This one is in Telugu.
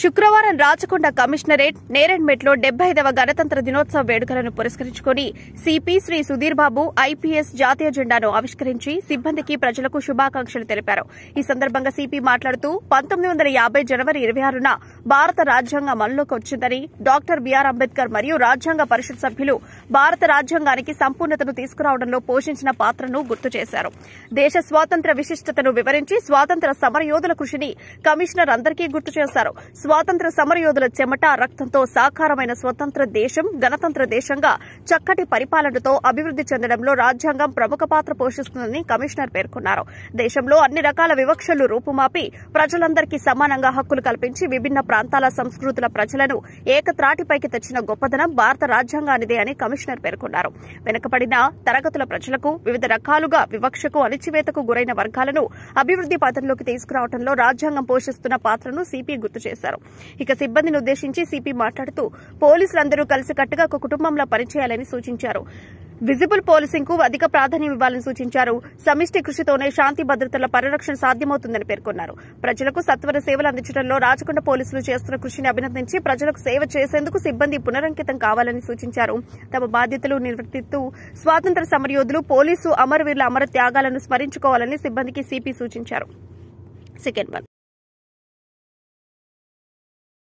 శుక్రవారం రాచకొండ కమిషనరేట్ నేరెడ్మెట్లో డెబ్బై ఐదవ గణతంత్ర దినోత్సవ వేడుకలను పురస్కరించుకుని సిపి శ్రీ సుధీర్ బాబు ఐపీఎస్ జాతీయ జెండాను ఆవిష్కరించి సిబ్బందికి ప్రజలకు శుభాకాంక్షలు తెలిపారు ఈ సందర్భంగా సిపి మాట్లాడుతూ పంతొమ్మిది వందల జనవరి ఇరవై ఆరున భారత రాజ్యాంగం అమల్లోకి వచ్చిందని డాక్టర్ బీఆర్ అంబేద్కర్ మరియు రాజ్యాంగ పరిషత్ సభ్యులు భారత రాజ్యాంగానికి సంపూర్ణతను తీసుకురావడంలో పోషించిన పాత్రను గుర్తు చేశారు దేశ స్వాతంత్ర విశిష్టతను వివరించి స్వాతంత్ర సమరయోధుల కృషిని కమిషనర్ అందరికీ గుర్తు చేశారు స్వాతంత్ర సమరయోధుల చెమట రక్తంతో సాకారమైన స్వతంత్ర దేశం గణతంత్ర దేశంగా చక్కటి పరిపాలనతో అభివృద్ది చెందడంలో రాజ్యాంగం ప్రముఖ పాత్ర పోషిస్తుందని కమిషనర్ పేర్కొన్నారు దేశంలో అన్ని రకాల వివక్షలు రూపుమాపి ప్రజలందరికీ సమానంగా హక్కులు కల్పించి విభిన్న ప్రాంతాల సంస్కృతుల ప్రజలను ఏకత్రాటిపైకి తెచ్చిన గొప్పదనం భారత రాజ్యాంగానిదే అని కమిషనర్ పేర్కొన్నారు వెనుకబడిన తరగతుల ప్రజలకు వివిధ రకాలుగా వివక్షకు అణిచివేతకు గురైన వర్గాలను అభివృద్ది పథంలోకి తీసుకురావడంలో రాజ్యాంగం పోషిస్తున్న పాత్రను సిపి గుర్తు చేశారు సూచించారు ఇక సిబ్బందిని ఉద్దేశించి సిపి మాట్లాడుతూ పోలీసులందరూ కలిసికట్టుగా ఒక కుటుంబంలో పనిచేయాలని సూచించారు విజిబుల్ పోలీసింగ్ కు అధిక ప్రాధాన్యం ఇవ్వాలని సూచించారు సమిష్టి కృషితోనే శాంతి భద్రతల పరిరక్షణ సాధ్యమవుతుందని పేర్కొన్నారు ప్రజలకు సత్వర సేవలు అందించడంలో రాచకొండ పోలీసులు చేస్తున్న కృషిని అభినందించి ప్రజలకు సేవ చేసేందుకు సిబ్బంది పునరంకితం కావాలని సూచించారు తమ బాధ్యతలు నిర్వర్తిస్తూ స్వాతంత్ర సమరయోధులు పోలీసు అమరవీరుల అమర త్యాగాలను స్మరించుకోవాలని సిబ్బందికి సిపి సూచించారు సెకండ్ వన్